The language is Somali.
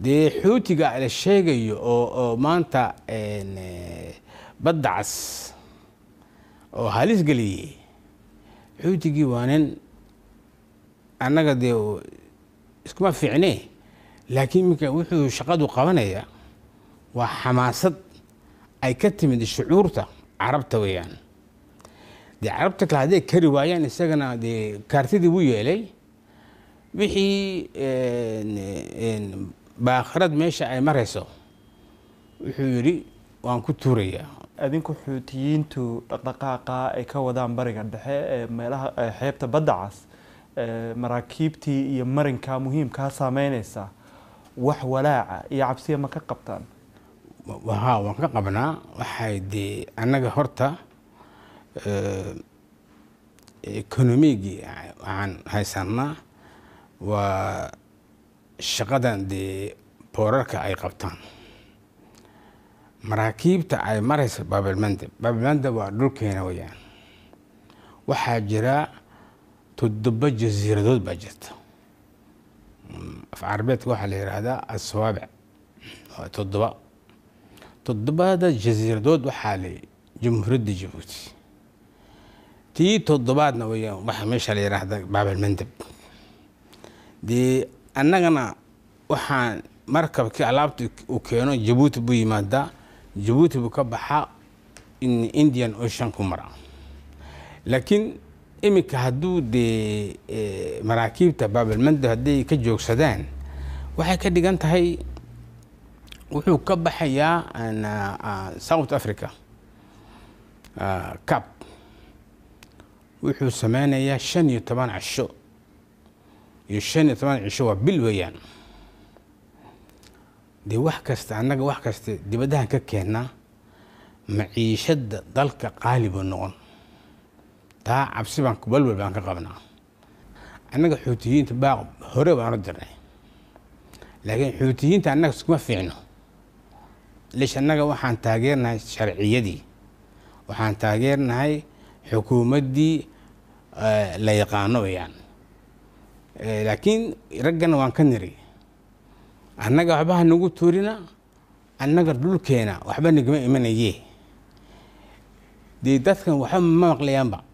dee xuutiga la sheegayo oo oo maanta eh, badda cas oo halis geliyey xuutigii waa nin annaga dee iskuma fiicnee laakiin minka wuxuu shaqadu qabanaya waa xamaasad ay ka timid shucuurta carabta weeyaan dee carabta kale hadday kari waayaan isagana dee kaartidii wuu yeelay wixii baakhirad meesha ay marayso wuxuu yidhi waan ku tuurayaa adinku xuutiyiintu dhaqdhaqaaqa ay ka wadaan bariga dhexe ee meelaha xeebta badda cas maraakiibtii iyo marinkaa muhiimkaa saameyneysa wax walaaca iyo cabsiya ma ka qabtaan ha waan ka qabnaa waxay dee annaga horta ekonomigii waxaan haysanaa waa shaqadan dee boorarka ay qabtaan maraakiibta ay marayso baabilmanda baabilmanda waa dhulkeena weyaan waxaa jira toddoba jasiiradood baa jirta af carabeedka waxaa la yidhaahdaa aswaabic waa toddoba toddobada jasiiradood waxaa le jamhuuriyadda jabuuti tii toddobaadna weyaan waxaa meesha la yidhaahdaa baabilmandab dee annagana waxaan markabkii alaabta uu keeno jabuuti buu yimaadaa jabuuti buu ka baxaa indian ocean ku mara laakiin iminka hadduu dee eh, maraakiibta baabalmando hadday ka joogsadaan waxay ka dhigan tahay wuxuu ka baxayaa ah, south africa ah, cab wuxuu sameynayaa shan iyo toban casho iyo shan iyo toban cisho waa bil weeyaan dee wax kasta annaga wax kasta dibadahan ka keennaa maciishadda dalka qaali buu noqon taa cabsi baan walwal baan ka qabnaa annaga xuutiyiinta baaq hore baanu dirnay laakiin xuutiyiinta annaga iskuma fiicno lish annaga waxaan taageernahay sharciyadii waxaan taageernahay xukuumaddii eh, la yaqaano weyaan Eh, laakiin raggana waan ka niri annaga waxba ha nagu tuurina annaga dhulkeena waxba nagama imanaye dee dadkan waxba ma maqlayaanba